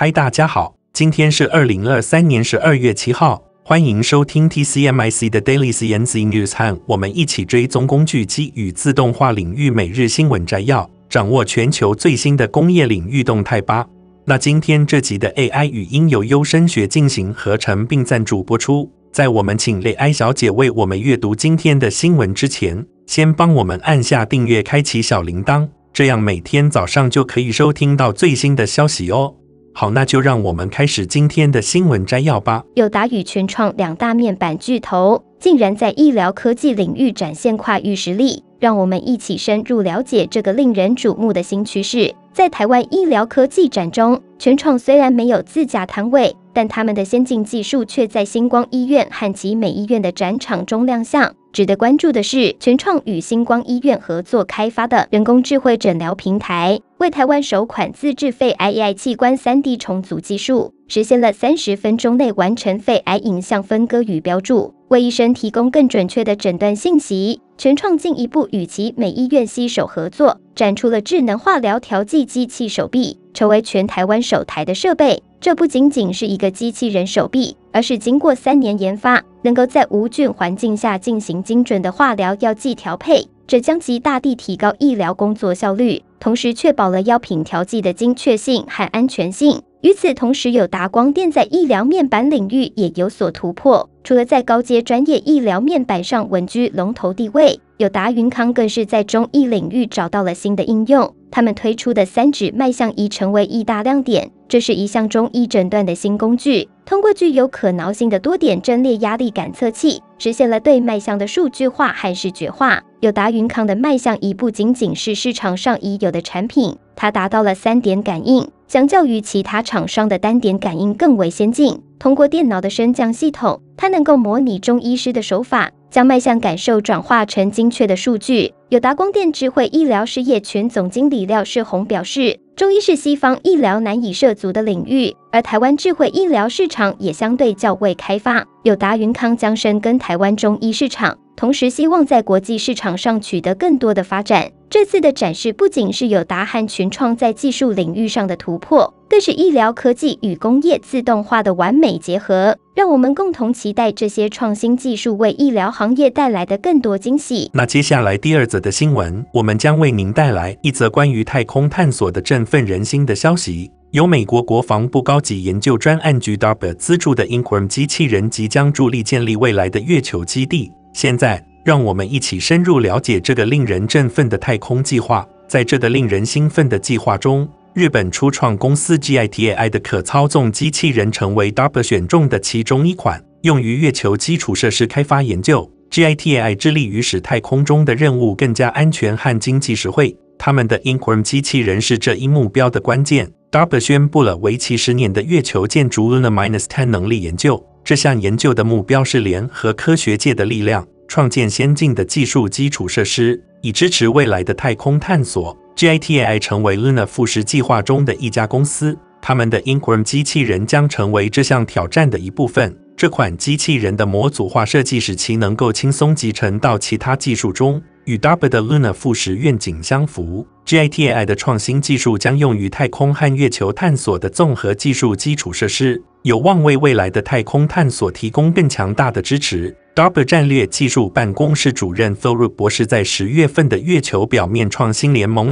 嗨，大家好，今天是二零二三年十二月七号，欢迎收听 TCMIC 的 Daily Science News，和我们一起追踪工具机与自动化领域每日新闻摘要，掌握全球最新的工业领域动态吧。那今天这集的 AI 语音由优声学进行合成并赞助播出。在我们请 a I 小姐为我们阅读今天的新闻之前，先帮我们按下订阅，开启小铃铛，这样每天早上就可以收听到最新的消息哦。好，那就让我们开始今天的新闻摘要吧。友达与全创两大面板巨头竟然在医疗科技领域展现跨域实力，让我们一起深入了解这个令人瞩目的新趋势。在台湾医疗科技展中，全创虽然没有自家摊位，但他们的先进技术却在星光医院和集美医院的展场中亮相。值得关注的是，全创与星光医院合作开发的人工智慧诊疗平台。为台湾首款自制肺癌 AI 器官 3D 重组技术，实现了三十分钟内完成肺癌影像分割与标注，为医生提供更准确的诊断信息。全创进一步与其美医院携手合作，展出了智能化疗调剂机器手臂，成为全台湾首台的设备。这不仅仅是一个机器人手臂，而是经过三年研发，能够在无菌环境下进行精准的化疗药剂调配。这将极大地提高医疗工作效率，同时确保了药品调剂的精确性和安全性。与此同时，友达光电在医疗面板领域也有所突破，除了在高阶专业医疗面板上稳居龙头地位，友达云康更是在中医领域找到了新的应用。他们推出的三指脉象仪成为一大亮点，这是一项中医诊断的新工具。通过具有可挠性的多点阵列压力感测器，实现了对脉象的数据化和视觉化。友达云康的脉象仪不仅仅是市场上已有的产品，它达到了三点感应，相较于其他厂商的单点感应更为先进。通过电脑的升降系统。它能够模拟中医师的手法，将脉象感受转化成精确的数据。有达光电智慧医疗事业群总经理廖世宏表示，中医是西方医疗难以涉足的领域，而台湾智慧医疗市场也相对较未开发。有达云康将深耕台湾中医市场，同时希望在国际市场上取得更多的发展。这次的展示不仅是有达汉群创在技术领域上的突破，更是医疗科技与工业自动化的完美结合。让我们共同期待这些创新技术为医疗行业带来的更多惊喜。那接下来第二则的新闻，我们将为您带来一则关于太空探索的振奋人心的消息：由美国国防部高级研究专案局 DARPA 资助的 InQram 机器人，即将助力建立未来的月球基地。现在。让我们一起深入了解这个令人振奋的太空计划。在这个令人兴奋的计划中，日本初创公司 GITAI 的可操纵机器人成为 DARPA 选中的其中一款，用于月球基础设施开发研究。GITAI 致力于使太空中的任务更加安全和经济实惠。他们的 InKrom 机器人是这一目标的关键。DARPA 宣布了为期十年的月球建筑 Lunar Minus t 能力研究。这项研究的目标是联合科学界的力量。创建先进的技术基础设施，以支持未来的太空探索。GITI a 成为 l u n a 复式计划中的一家公司，他们的 Ingram 机器人将成为这项挑战的一部分。这款机器人的模组化设计使其能够轻松集成到其他技术中，与 d u b l 的 l u n a 复式愿景相符。GITI 的创新技术将用于太空和月球探索的综合技术基础设施，有望为未来的太空探索提供更强大的支持。NASA 战略技术办公室主任 Thorup 博士在十月份的月球表面创新联盟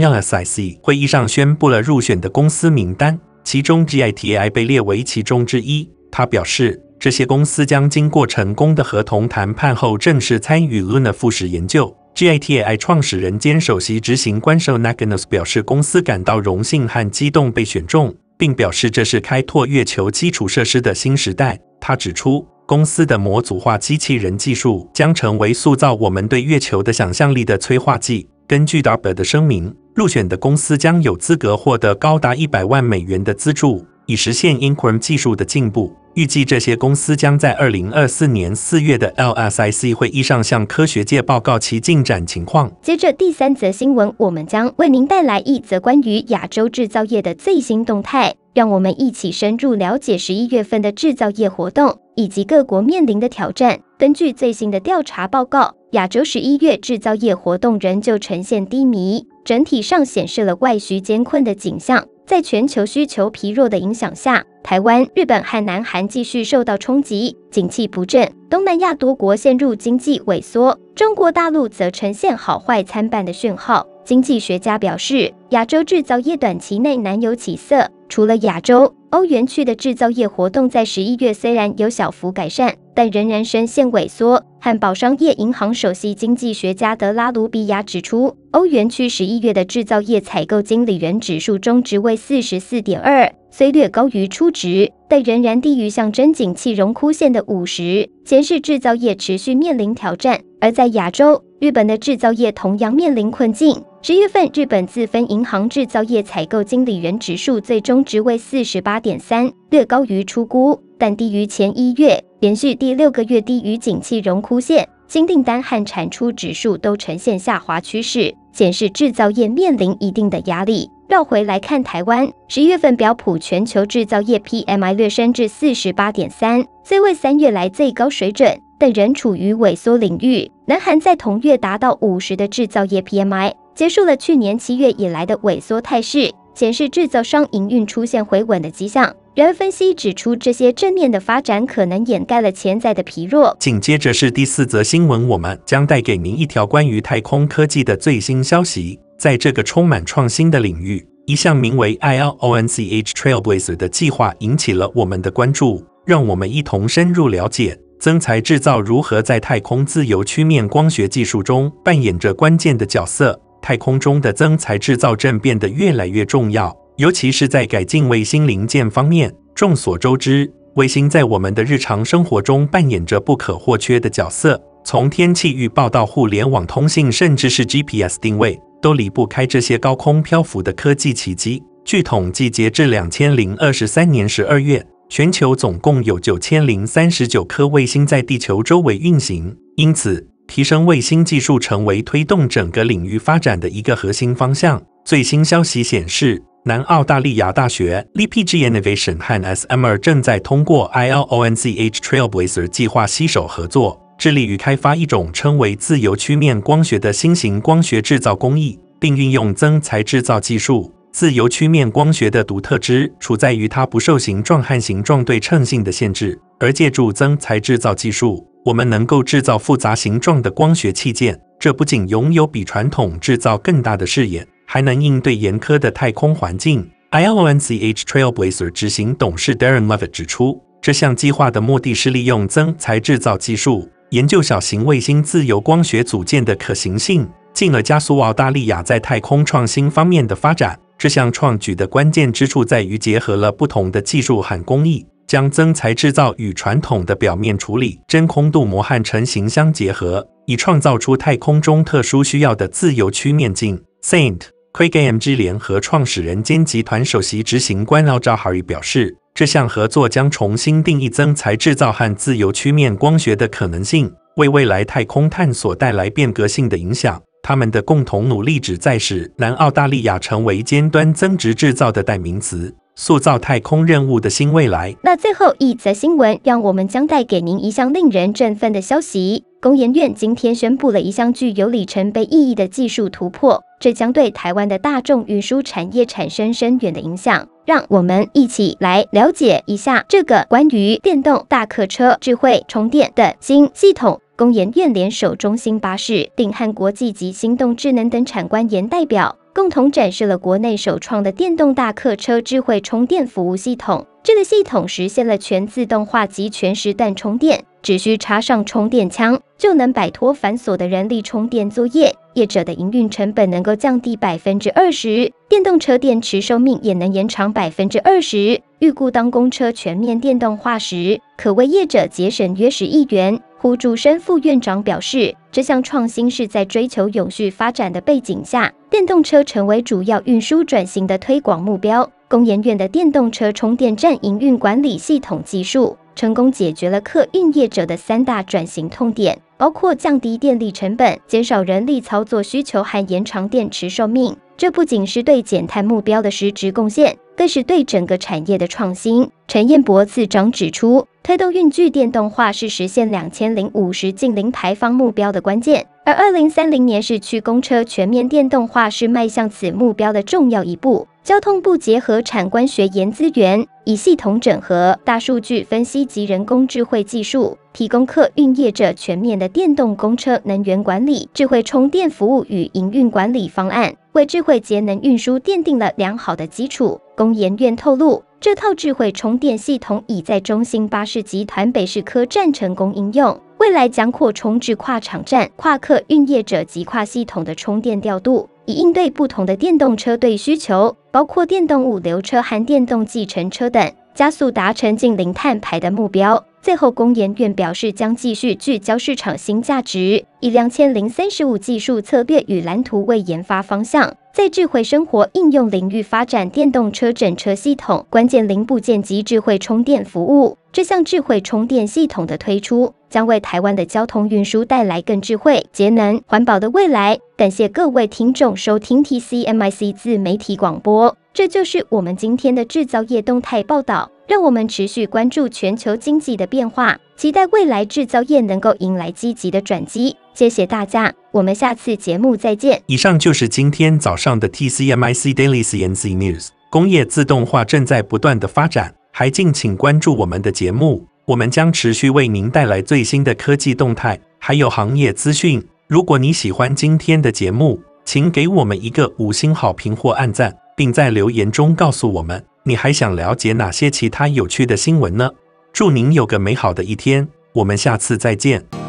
会议上宣布了入选的公司名单，其中 GITI 被列为其中之一。他表示，这些公司将经过成功的合同谈判后正式参与 Luna 复式研究。GITI 创始人兼首席执行官 Shonaginos 表示，公司感到荣幸和激动被选中，并表示这是开拓月球基础设施的新时代。他指出。公司的模组化机器人技术将成为塑造我们对月球的想象力的催化剂。根据 w b 的声明，入选的公司将有资格获得高达一百万美元的资助，以实现 i n c r a m 技术的进步。预计这些公司将在二零二四年四月的 LSIC 会议上向科学界报告其进展情况。接着，第三则新闻，我们将为您带来一则关于亚洲制造业的最新动态。让我们一起深入了解十一月份的制造业活动。以及各国面临的挑战。根据最新的调查报告，亚洲十一月制造业活动仍旧呈现低迷，整体上显示了外需艰困的景象。在全球需求疲弱的影响下，台湾、日本和南韩继续受到冲击，景气不振。东南亚多国陷入经济萎缩，中国大陆则呈现好坏参半的讯号。经济学家表示，亚洲制造业短期内难有起色。除了亚洲。欧元区的制造业活动在十一月虽然有小幅改善，但仍然深陷萎缩。汉堡商业银行首席经济学家德拉鲁比亚指出，欧元区十一月的制造业采购经理人指数中值为四十四点二，虽略高于初值，但仍然低于象征景气荣枯线的五十，显示制造业持续面临挑战。而在亚洲。日本的制造业同样面临困境。十月份，日本自分银行制造业采购经理人指数最终值为四十八点三，略高于出估，但低于前一月，连续第六个月低于景气荣枯线。新订单和产出指数都呈现下滑趋势，显示制造业面临一定的压力。绕回来看台湾，十月份标普全球制造业 PMI 略升至四十八点三，虽为三月来最高水准。但仍处于萎缩领域。南韩在同月达到五十的制造业 PMI，结束了去年七月以来的萎缩态势，显示制造商营运出现回稳的迹象。然而，分析指出这些正面的发展可能掩盖了潜在的疲弱。紧接着是第四则新闻，我们将带给您一条关于太空科技的最新消息。在这个充满创新的领域，一项名为 ILONCH Trailblazer 的计划引起了我们的关注。让我们一同深入了解。增材制造如何在太空自由曲面光学技术中扮演着关键的角色？太空中的增材制造正变得越来越重要，尤其是在改进卫星零件方面。众所周知，卫星在我们的日常生活中扮演着不可或缺的角色，从天气预报到互联网通信，甚至是 GPS 定位，都离不开这些高空漂浮的科技奇迹。据统计，截至两千零二十三年十二月。全球总共有九千零三十九颗卫星在地球周围运行，因此提升卫星技术成为推动整个领域发展的一个核心方向。最新消息显示，南澳大利亚大学 l p g Innovation） 和 SMR 正在通过 ILONZH Trailblazer 计划携手合作，致力于开发一种称为自由曲面光学的新型光学制造工艺，并运用增材制造技术。自由曲面光学的独特之处在于它不受形状和形状对称性的限制，而借助增材制造技术，我们能够制造复杂形状的光学器件。这不仅拥有比传统制造更大的视野，还能应对严苛的太空环境。I O N C H Trailblazer 执行董事 Darren Love 指出，这项计划的目的是利用增材制造技术研究小型卫星自由光学组件的可行性，进而加速澳大利亚在太空创新方面的发展。这项创举的关键之处在于结合了不同的技术和工艺，将增材制造与传统的表面处理、真空镀膜、和成型相结合，以创造出太空中特殊需要的自由曲面镜。Saint Quigamg 联合创始人兼集团首席执行官 Al Jahari 表示：“这项合作将重新定义增材制造和自由曲面光学的可能性，为未来太空探索带来变革性的影响。”他们的共同努力旨在使南澳大利亚成为尖端增值制造的代名词，塑造太空任务的新未来。那最后一则新闻，让我们将带给您一项令人振奋的消息。工研院今天宣布了一项具有里程碑意义的技术突破，这将对台湾的大众运输产业产生深远的影响。让我们一起来了解一下这个关于电动大客车智慧充电的新系统。工研院联手中兴巴士、定汉国际及心动智能等产官研代表，共同展示了国内首创的电动大客车智慧充电服务系统。这个系统实现了全自动化及全时段充电，只需插上充电枪，就能摆脱繁琐的人力充电作业，业者的营运成本能够降低百分之二十，电动车电池寿命也能延长百分之二十。预估当公车全面电动化时，可为业者节省约十亿元。主审副院长表示，这项创新是在追求永续发展的背景下，电动车成为主要运输转型的推广目标。工研院的电动车充电站营运管理系统技术，成功解决了客运业者的三大转型痛点，包括降低电力成本、减少人力操作需求，和延长电池寿命。这不仅是对减碳目标的实质贡献，更是对整个产业的创新。陈彦博次长指出，推动运具电动化是实现两千零五十近零排放目标的关键，而二零三零年市区公车全面电动化是迈向此目标的重要一步。交通部结合产官学研资源，以系统整合大数据分析及人工智慧技术，提供客运业者全面的电动公车能源管理、智慧充电服务与营运管理方案，为智慧节能运输奠定了良好的基础。工研院透露。这套智慧充电系统已在中兴巴士集团北市科站成功应用，未来将扩充至跨场站、跨客运业者及跨系统的充电调度，以应对不同的电动车队需求，包括电动物流车和电动计程车等，加速达成近零碳排的目标。最后，工研院表示将继续聚焦市场新价值，以两千零三十五技术策略与蓝图为研发方向，在智慧生活应用领域发展电动车整车系统关键零部件及智慧充电服务。这项智慧充电系统的推出，将为台湾的交通运输带来更智慧、节能、环保的未来。感谢各位听众收听 TCMIC 自媒体广播。这就是我们今天的制造业动态报道，让我们持续关注全球经济的变化，期待未来制造业能够迎来积极的转机。谢谢大家，我们下次节目再见。以上就是今天早上的 TCMIC Daily c n c y News。工业自动化正在不断的发展，还敬请关注我们的节目，我们将持续为您带来最新的科技动态还有行业资讯。如果你喜欢今天的节目，请给我们一个五星好评或按赞。并在留言中告诉我们，你还想了解哪些其他有趣的新闻呢？祝您有个美好的一天，我们下次再见。